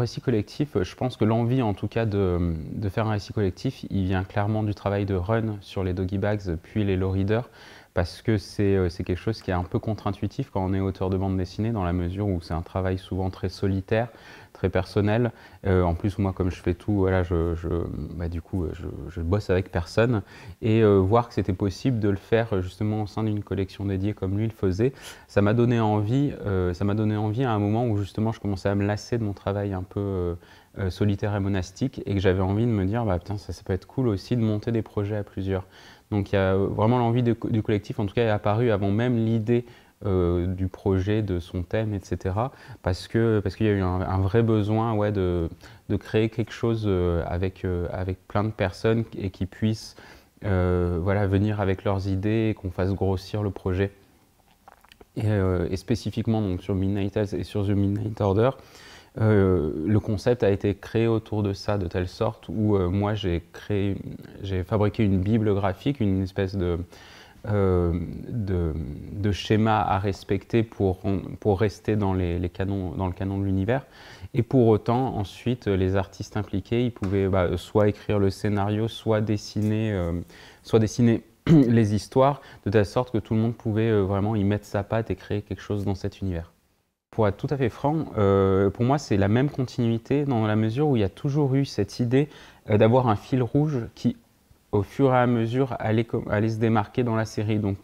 récit collectif, je pense que l'envie en tout cas de, faire un récit collectif, il vient clairement du travail de Run sur les doggy bags, puis les low readers parce que euh, c'est quelque chose qui est un peu contre-intuitif quand on est auteur de bande dessinée, dans la mesure où c'est un travail souvent très solitaire, très personnel. Euh, en plus, moi, comme je fais tout, voilà, je, bah, du coup, je, bosse avec personne. Et euh, voir que c'était possible de le faire justement au sein d'une collection dédiée comme lui le faisait, ça m'a donné envie. ça m'a donné envie à un moment où justement je commençais à me lasser de mon travail un peu euh, solitaire et monastique et que j'avais envie de me dire, bah, putain, ça, ça, peut être cool aussi de monter des projets à plusieurs. Donc il y a euh, vraiment l'envie du collectif, en tout cas, est apparue avant même l'idée euh, du projet, de son thème, etc. Parce que parce qu'il y a eu un, vrai besoin ouais, de, créer quelque chose avec, avec plein de personnes et qui puissent voilà, venir avec leurs idées et qu'on fasse grossir le projet. Et, spécifiquement donc, sur Midnight et sur The Midnight Order, euh, le concept a été créé autour de ça de telle sorte où euh, moi j'ai créé, j'ai fabriqué une bible graphique, une espèce de, euh, de, schéma à respecter pour, pour rester dans, les, canons, dans le canon de l'univers. Et pour autant, ensuite, les artistes impliqués, ils pouvaient bah, soit écrire le scénario, soit dessiner, soit dessiner les histoires, de telle sorte que tout le monde pouvait vraiment y mettre sa patte et créer quelque chose dans cet univers. Pour être tout à fait franc, euh, pour moi, c'est la même continuité dans la mesure où il y a toujours eu cette idée euh, d'avoir un fil rouge qui, au fur et à mesure, allait, se démarquer dans la série. Donc,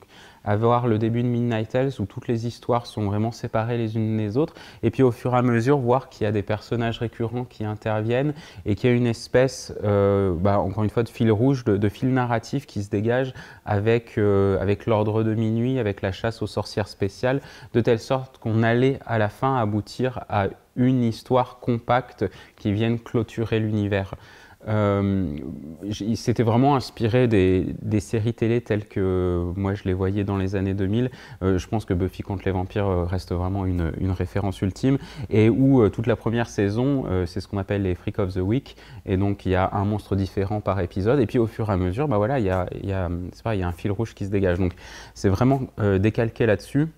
avoir le début de Midnight Tales où toutes les histoires sont vraiment séparées les unes des autres, et puis au fur et à mesure voir qu'il y a des personnages récurrents qui interviennent et qu'il y a une espèce, euh, bah, encore une fois, de fil rouge, de, fil narratif qui se dégage avec, euh, avec l'ordre de minuit, avec la chasse aux sorcières spéciales, de telle sorte qu'on allait à la fin aboutir à une histoire compacte qui vienne clôturer l'univers. Euh, il s'était vraiment inspiré des, séries télé telles que euh, moi je les voyais dans les années 2000. Euh, je pense que Buffy contre les vampires euh, reste vraiment une, référence ultime et où toute la première saison, c'est ce qu'on appelle les Freak of the Week. Et donc il y a un monstre différent par épisode. Et puis au fur et à mesure, bah voilà, il y a, il pas, il y a un fil rouge qui se dégage. Donc c'est vraiment décalqué là-dessus.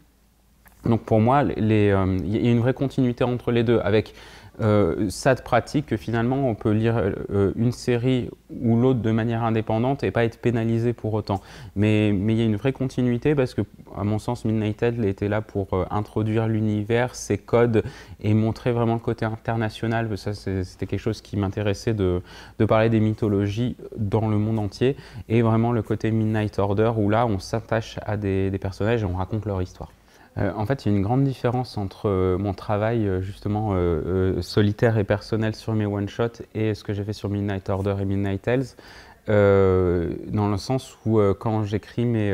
Donc pour moi, il y a une vraie continuité entre les deux, avec euh, ça te pratique que finalement on peut lire euh, une série ou l'autre de manière indépendante et pas être pénalisé pour autant. Mais il y a une vraie continuité parce que, à mon sens, Midnight Edge était là pour euh, introduire l'univers, ses codes et montrer vraiment le côté international. Ça, c'était quelque chose qui m'intéressait de, parler des mythologies dans le monde entier et vraiment le côté Midnight Order où là on s'attache à des personnages et on raconte leur histoire. Euh, en fait, il y a une grande différence entre euh, mon travail euh, justement solitaire et personnel sur mes one-shots et ce que j'ai fait sur Midnight Order et Midnight Tales, dans le sens où quand j'écris mes,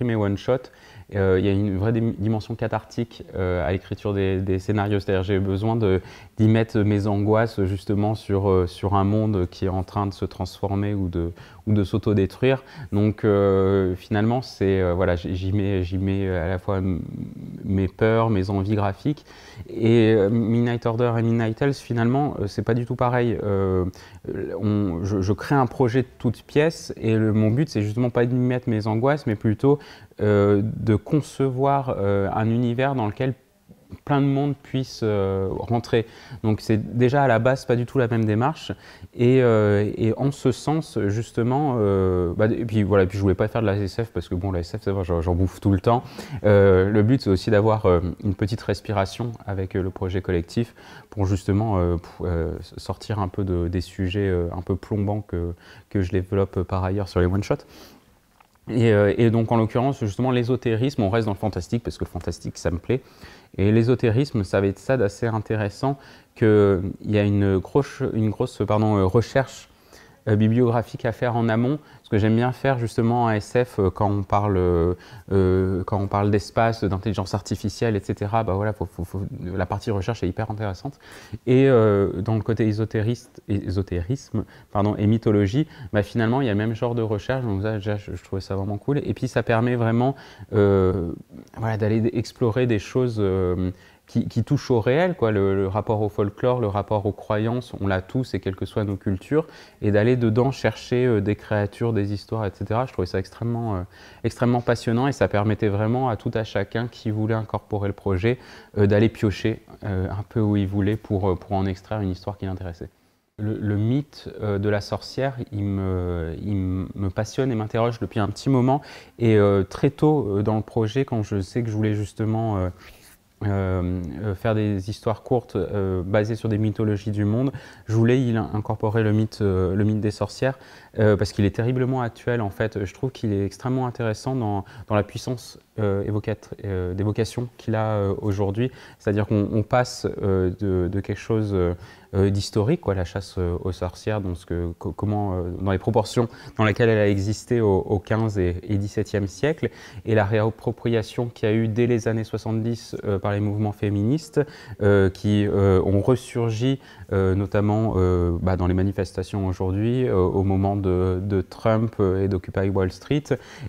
mes one-shots, euh, il y a une vraie dimension cathartique euh, à l'écriture des, scénarios. C'est-à-dire j'ai besoin d'y mettre mes angoisses justement sur, euh, sur un monde qui est en train de se transformer ou de, ou de s'autodétruire. Donc finalement, c'est voilà, j'y mets, mets à la fois mes peurs, mes envies graphiques. Et Midnight Order et Midnight Else, finalement, c'est pas du tout pareil. je, crée un projet de toute pièce et mon but, c'est justement pas d'y mettre mes angoisses, mais plutôt euh, de concevoir euh, un univers dans lequel plein de monde puisse euh, rentrer. Donc c'est déjà à la base pas du tout la même démarche. Et, en ce sens, justement, bah, et puis voilà, puis je voulais pas faire de la SF parce que bon, la SF, j'en bouffe tout le temps. le but, c'est aussi d'avoir une petite respiration avec le projet collectif pour justement sortir un peu des sujets un peu plombants que, que je développe par ailleurs sur les one-shots. Euh, et, donc, en l'occurrence, justement, l'ésotérisme, on reste dans le fantastique parce que le fantastique, ça me plaît. Et l'ésotérisme, ça va être ça d'assez intéressant, qu'il y a une grosse, euh, recherche euh, bibliographique à faire en amont. Ce que j'aime bien faire justement en SF euh, quand on parle, euh, quand on parle d'espace, d'intelligence artificielle, etc. Bah voilà, la partie recherche est hyper intéressante. Et dans le côté ésotérisme pardon, et mythologie, bah finalement il y a le même genre de recherche. Donc ça, déjà, je, trouvais ça vraiment cool. Et puis ça permet vraiment voilà, d'aller explorer des choses qui, touche au réel, quoi, le, rapport au folklore, le rapport aux croyances, on l'a tous et quelles que soient nos cultures, et d'aller dedans chercher euh, des créatures, des histoires, etc. Je trouvais ça extrêmement, euh, extrêmement passionnant et ça permettait vraiment à tout à chacun qui voulait incorporer le projet euh, d'aller piocher un peu où il voulait pour, pour en extraire une histoire qui l'intéressait. Le, le, mythe de la sorcière, il me, il me passionne et m'interroge depuis un petit moment. Et très tôt dans le projet, quand je sais que je voulais justement euh, euh, faire des histoires courtes euh, basées sur des mythologies du monde. Je voulais y incorporer le mythe, le mythe des sorcières parce qu'il est terriblement actuel en fait. Je trouve qu'il est extrêmement intéressant dans, dans la puissance euh, euh, d'évocation qu'il a euh, aujourd'hui. C'est-à-dire qu'on passe de, quelque chose d'historique, la chasse aux sorcières, dans, ce que, comment, dans les proportions dans lesquelles elle a existé au, au 15 et, et 17e siècle, et la réappropriation qu'il y a eu dès les années 70 par les mouvements féministes, qui ont ressurgi notamment bah, dans les manifestations aujourd'hui, au moment de, de Trump et d'Occupy Wall Street,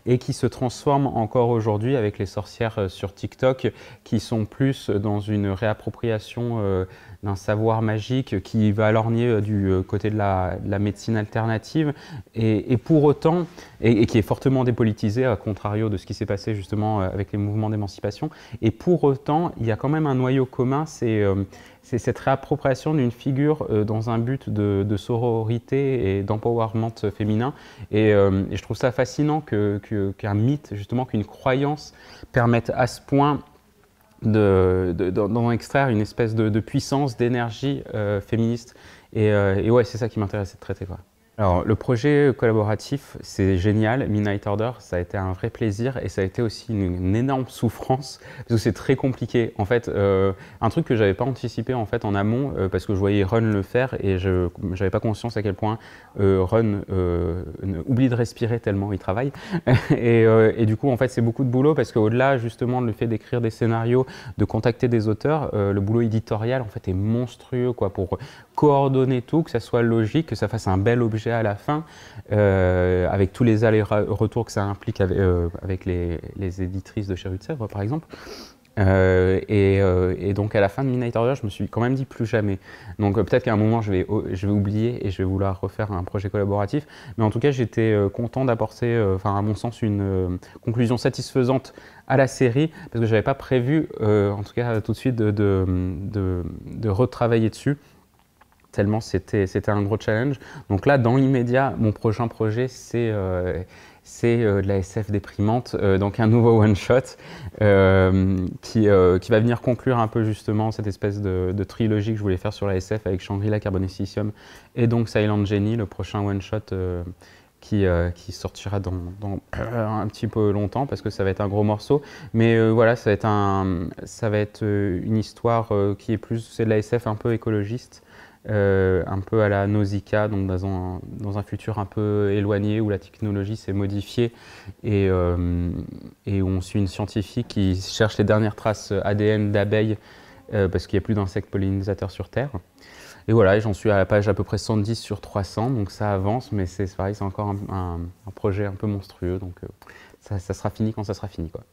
et qui se transforment encore aujourd'hui avec les sorcières euh, sur TikTok qui sont plus euh, dans une réappropriation euh, d'un savoir magique qui va lorgner du côté de la, médecine alternative et, pour autant, et, qui est fortement dépolitisé à contrario de ce qui s'est passé justement avec les mouvements d'émancipation. Et pour autant, il y a quand même un noyau commun, c'est c'est cette réappropriation d'une figure euh, dans un but de, sororité et d'empowerment féminin. Et, euh, je trouve ça fascinant qu'un que, qu'un mythe, justement, qu'une croyance permette à ce point d'en extraire une espèce de, puissance, d'énergie euh, féministe. Et, ouais, c'est ça qui m'intéressait de traiter. Quoi. Alors, le projet collaboratif, c'est génial. Midnight Order, ça a été un vrai plaisir et ça a été aussi une, énorme souffrance parce que c'est très compliqué. En fait, euh, un truc que j'avais pas anticipé en fait en amont euh, parce que je voyais Run le faire et je n'avais pas conscience à quel point euh, Run oublie de respirer tellement il travaille. et, et, du coup, en fait, c'est beaucoup de boulot parce qu'au-delà justement de le fait d'écrire des scénarios, de contacter des auteurs, le boulot éditorial en fait est monstrueux quoi pour coordonner tout, que ça soit logique, que ça fasse un bel objet à la fin, euh, avec tous les allers-retours que ça implique avec, euh, les, éditrices de Chérus de Sèvres, par exemple. Euh, et, donc à la fin de Midnight Order, je me suis quand même dit plus jamais. Donc peut-être qu'à un moment, je vais, oh, je vais oublier et je vais vouloir refaire un projet collaboratif. Mais en tout cas, j'étais content d'apporter, enfin à mon sens, une conclusion satisfaisante à la série, parce que je n'avais pas prévu, en tout cas tout de suite, de retravailler dessus tellement c'était un gros challenge. Donc là, dans l'immédiat, mon prochain projet, c'est euh, c'est euh, de la SF déprimante, euh, donc un nouveau one-shot qui, qui, va venir conclure un peu justement cette espèce de, trilogie que je voulais faire sur la SF avec Shangri-La, Carbonecicium et donc Silent Genie, le prochain one-shot qui, qui, sortira dans, dans un petit peu longtemps parce que ça va être un gros morceau. Mais voilà, ça va être, un, ça va être une histoire qui est plus, c'est de la SF un peu écologiste euh, un peu à la Nausicaa, donc dans un, futur un peu éloigné où la technologie s'est modifiée et, euh, où on suit une scientifique qui cherche les dernières traces ADN d'abeilles euh, parce qu'il n'y a plus d'insectes pollinisateurs sur Terre. Et voilà, j'en suis à la page à peu près 110 sur 300, donc ça avance, mais c'est pareil, c'est encore un, projet un peu monstrueux, donc ça, ça, sera fini quand ça sera fini. Quoi.